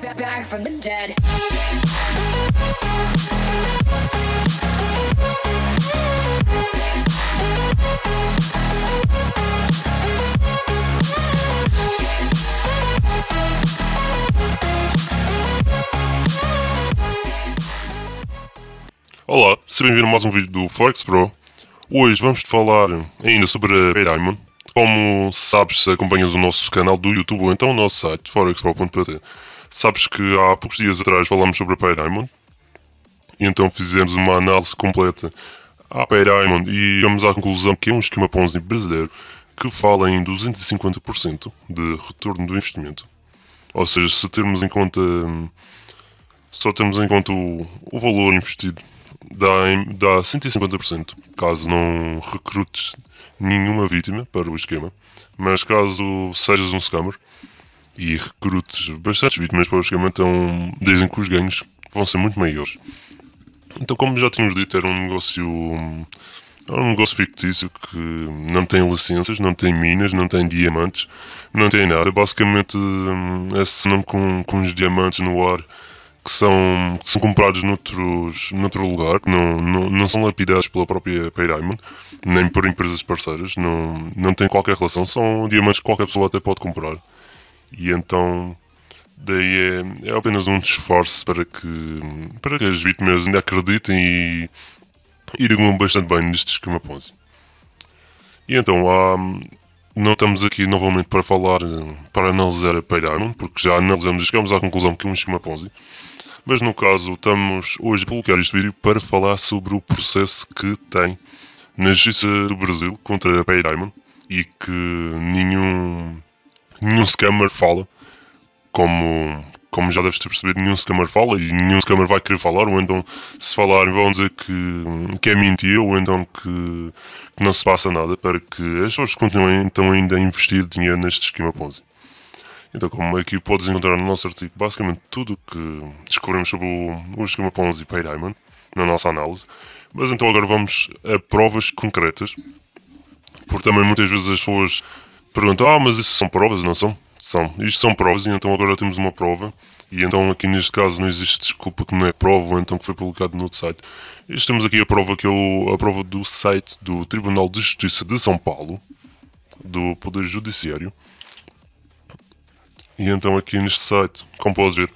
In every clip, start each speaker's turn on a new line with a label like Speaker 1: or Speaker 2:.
Speaker 1: back from the dead. Olá, seja bem-vindo a mais um vídeo do Forex Pro. Hoje vamos falar ainda sobre a Diamond. Como sabes se acompanhas o nosso canal do YouTube ou então o nosso site forexpro.pt Sabes que há poucos dias atrás falámos sobre a Pairaimon e então fizemos uma análise completa à Pairaimon e chegamos à conclusão que é um esquema Ponzi brasileiro que fala em 250% de retorno do investimento. Ou seja, se termos em conta só temos em conta o, o valor investido dá, dá 150% caso não recrutes nenhuma vítima para o esquema, mas caso sejas um scammer e recrutes bastantes vítimas para o esquema, então é dizem que os ganhos vão ser muito maiores. Então, como já tínhamos dito, era um negócio. Hum, era um negócio fictício que não tem licenças, não tem minas, não tem diamantes, não tem nada. Basicamente, assinam hum, é com, com os diamantes no ar que são, que são comprados noutros, noutro lugar, que não, não, não são lapidados pela própria Paydiamond, nem por empresas parceiras, não, não tem qualquer relação, são diamantes que qualquer pessoa até pode comprar e então daí é, é apenas um esforço para que, para que as vítimas ainda acreditem e, e digam bastante bem neste esquema Ponzi. E então há, não estamos aqui novamente para falar, para analisar a Paydiamond, porque já analisamos e chegamos à conclusão que é um esquema Ponzi. Mas no caso, estamos hoje a publicar este vídeo para falar sobre o processo que tem na Justiça do Brasil contra a Pay Diamond e que nenhum scammer fala, como, como já deves ter percebido, nenhum scammer fala e nenhum scammer vai querer falar, ou então, se falarem, vão dizer que, que é mentira, ou então que, que, não se passa nada, para que as pessoas continuem então ainda a investir dinheiro neste esquema Ponzi. Então, como aqui podes encontrar no nosso artigo basicamente tudo o que descobrimos sobre o, o esquema Ponzi Pay Diamond, na nossa análise, mas então agora vamos a provas concretas, porque também muitas vezes as pessoas perguntam, ah, mas isso são provas, não são? São. Isto são provas e então agora temos uma prova. E então aqui neste caso não existe desculpa que não é prova, ou então que foi publicado no outro site. Isto temos aqui a prova que é a prova do site do Tribunal de Justiça de São Paulo, do Poder Judiciário. E então aqui neste site, como podes ver,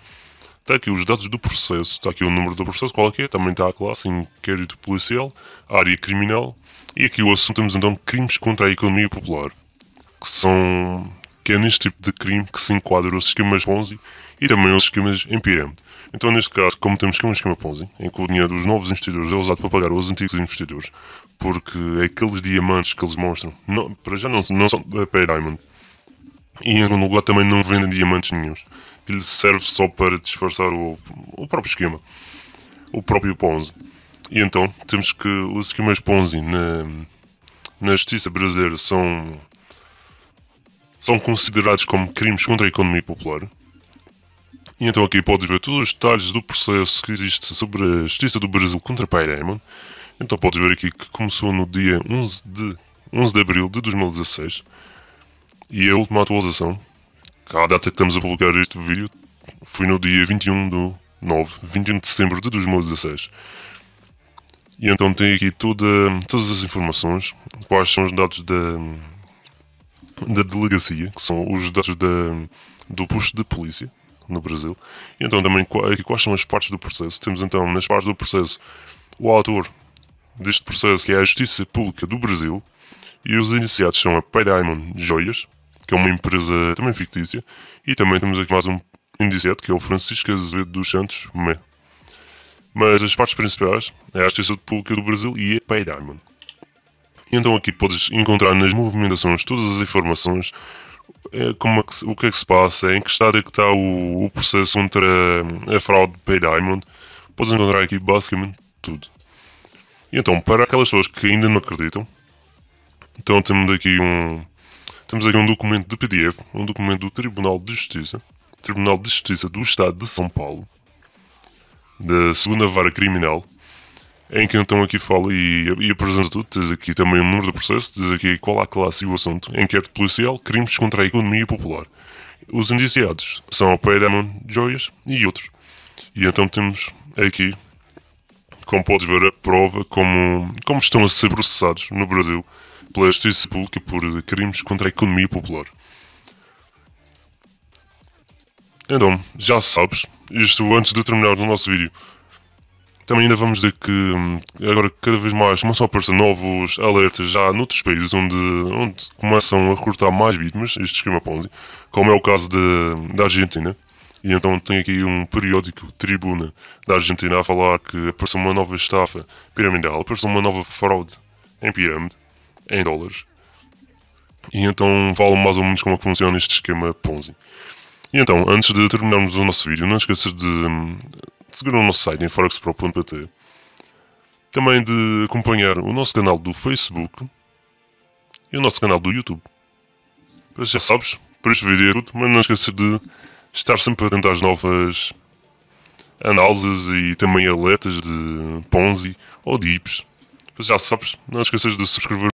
Speaker 1: está aqui os dados do processo, está aqui o número do processo, qual é que é, também está a classe, inquérito policial, área criminal, e aqui o assunto temos então crimes contra a economia popular que são que é neste tipo de crime que se enquadram os esquemas Ponzi e também os esquemas em pirâmide. Então, neste caso, como temos que um esquema Ponzi, em que o dinheiro dos novos investidores é usado para pagar os antigos investidores, porque aqueles diamantes que eles mostram, não, para já não, não são da Pay Diamond, e em algum lugar também não vendem diamantes nenhums, que serve só para disfarçar o, o próprio esquema, o próprio Ponzi. E então, temos que os esquemas Ponzi na, na justiça brasileira são são considerados como crimes contra a economia popular. E então aqui podes ver todos os detalhes do processo que existe sobre a justiça do Brasil contra Pai Diamond. Então podes ver aqui que começou no dia 11 de, 11 de abril de 2016 e é a última atualização, que a data que estamos a publicar este vídeo, foi no dia 21 do 9, 21 de setembro de 2016. E então tem aqui toda, todas as informações, quais são os dados da, da delegacia, que são os dados da, do posto de polícia no Brasil. E então também aqui quais são as partes do processo? Temos então nas partes do processo o autor deste processo, que é a Justiça Pública do Brasil, e os iniciados são a Paydiamond Joias, que é uma empresa também fictícia, e também temos aqui mais um indiciado, que é o Francisco Azevedo dos Santos Mé. Mas as partes principais é a Justiça Pública do Brasil e a Paydiamond. Então aqui podes encontrar nas movimentações todas as informações, eh, como é que, o que é que se passa, em que estado é que está o, o processo contra a, eh, a fraude Diamond, Podes encontrar aqui basicamente tudo. E então, para aquelas pessoas que ainda não acreditam, então temos aqui um, temos aqui um documento de PDF, um documento do Tribunal de Justiça, Tribunal de Justiça do Estado de São Paulo, da Segunda Vara Criminal, em que então aqui fala e, e apresenta tudo, diz aqui também o número do processo, diz aqui qual a classe e o assunto, inquérito policial, crimes contra a economia popular. Os indiciados são o Pedemon, Joias e outros. E então temos aqui, como podes ver, a prova como, como estão a ser processados no Brasil pela justiça pública por crimes contra a economia popular. Então, já sabes, isto antes de terminar o nosso vídeo, também ainda vamos dizer que hum, agora cada vez mais começam a aparecer novos alertas já noutros países onde, onde começam a recrutar mais vítimas, este esquema Ponzi, como é o caso de, da Argentina. E então tem aqui um periódico Tribuna da Argentina a falar que apareceu uma nova estafa piramidal, apareceu uma nova fraude em pirâmide, em dólares. E então falam mais ou menos como é que funciona este esquema Ponzi. E então, antes de terminarmos o nosso vídeo, não esqueças de hum, seguir o nosso site em forexpro.pt, também de acompanhar o nosso canal do Facebook e o nosso canal do YouTube. Pois já sabes, por este vídeo é tudo, mas não esqueças de estar sempre atento às novas análises e também alertas de Ponzi ou de IPs. já sabes, não esqueças de subscrever